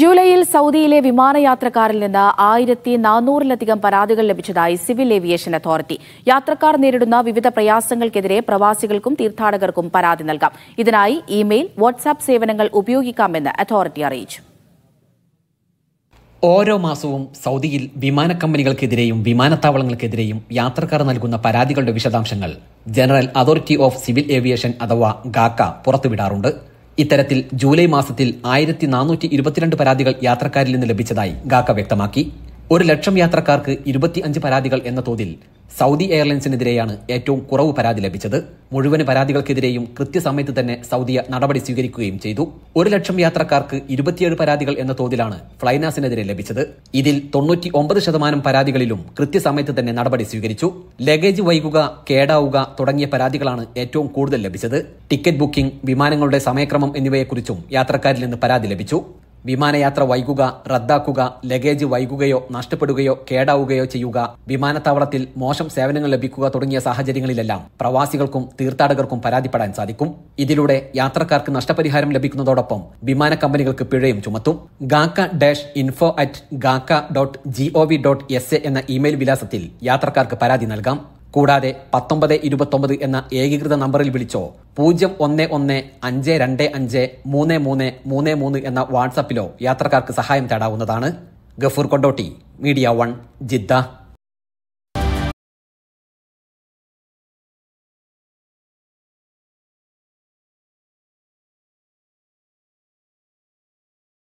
ജൂലൈയിൽ സൗദിയിലെ വിമാനയാത്രക്കാരിൽ നിന്ന് ആയിരത്തി നാനൂറിലധികം പരാതികൾ ലഭിച്ചതായി സിവിൽ ഏവിയേഷൻ അതോറിറ്റി യാത്രക്കാർ നേരിടുന്ന വിവിധ പ്രയാസങ്ങൾക്കെതിരെ പ്രവാസികൾക്കും തീർത്ഥാടകർക്കും പരാതി നൽകാം ഇതിനായി ഇമെയിൽ വാട്സാപ്പ് സേവനങ്ങൾ ഉപയോഗിക്കാമെന്ന് അതോറിറ്റി അറിയിച്ചു ഓരോ മാസവും സൗദിയിൽ വിമാന കമ്പനികൾക്കെതിരെയും വിമാനത്താവളങ്ങൾക്കെതിരെയും യാത്രക്കാർ നൽകുന്ന പരാതികളുടെ വിശദാംശങ്ങൾ general authority of civil aviation അഥവാ ഗാക്ക പുറത്തുവിടാറുണ്ട് ഇത്തരത്തിൽ ജൂലൈ മാസത്തിൽ ആയിരത്തി നാനൂറ്റി ഇരുപത്തിരണ്ട് പരാതികൾ യാത്രക്കാരിൽ നിന്ന് ലഭിച്ചതായി ഗാക്ക വ്യക്തമാക്കി ഒരു ലക്ഷം യാത്രക്കാർക്ക് ഇരുപത്തിയഞ്ച് പരാതികൾ എന്ന തോതിൽ സൗദി എയർലൈൻസിനെതിരെയാണ് ഏറ്റവും കുറവ് പരാതി ലഭിച്ചത് മുഴുവൻ പരാതികൾക്കെതിരെയും കൃത്യസമയത്ത് തന്നെ സൗദിയ നടപടി സ്വീകരിക്കുകയും ചെയ്തു ഒരു ലക്ഷം യാത്രക്കാർക്ക് ഇരുപത്തിയേഴ് പരാതികൾ എന്ന തോതിലാണ് ഫ്ലൈനാസിനെതിരെ ലഭിച്ചത് ഇതിൽ തൊണ്ണൂറ്റി ഒമ്പത് ശതമാനം പരാതികളിലും കൃത്യസമയത്ത് തന്നെ നടപടി സ്വീകരിച്ചു ലഗേജ് വൈകുക കേടാവുക തുടങ്ങിയ പരാതികളാണ് ഏറ്റവും കൂടുതൽ ലഭിച്ചത് ടിക്കറ്റ് ബുക്കിംഗ് വിമാനങ്ങളുടെ സമയക്രമം എന്നിവയെക്കുറിച്ചും യാത്രക്കാരിൽ നിന്ന് പരാതി ലഭിച്ചു വിമാനയാത്ര വൈകുക റദ്ദാക്കുക ലഗേജ് വൈകുകയോ നഷ്ടപ്പെടുകയോ കേടാവുകയോ ചെയ്യുക വിമാനത്താവളത്തിൽ മോശം സേവനങ്ങൾ ലഭിക്കുക തുടങ്ങിയ സാഹചര്യങ്ങളിലെല്ലാം പ്രവാസികൾക്കും തീർത്ഥാടകർക്കും പരാതിപ്പെടാൻ സാധിക്കും ഇതിലൂടെ യാത്രക്കാർക്ക് നഷ്ടപരിഹാരം ലഭിക്കുന്നതോടൊപ്പം വിമാന കമ്പനികൾക്ക് പിഴയും ചുമത്തും GACA dash info at GACA dot G O V dot S A എന്ന ഇമെയിൽ വിലാസത്തിൽ യാത്രക്കാർക്ക് പരാതി നൽകാം കൂടാതെ പത്തൊമ്പത് ഇരുപത്തൊമ്പത് എന്ന ഏകീകൃത നമ്പറിൽ വിളിച്ചോ പൂജ്യം ഒന്ന് ഒന്ന് അഞ്ച് രണ്ട് അഞ്ച് മൂന്ന് മൂന്ന് മൂന്ന് മൂന്ന് എന്ന വാട്സാപ്പിലോ യാത്രക്കാർക്ക് സഹായം തേടാവുന്നതാണ് Gafoor Kondotty media one Jeddah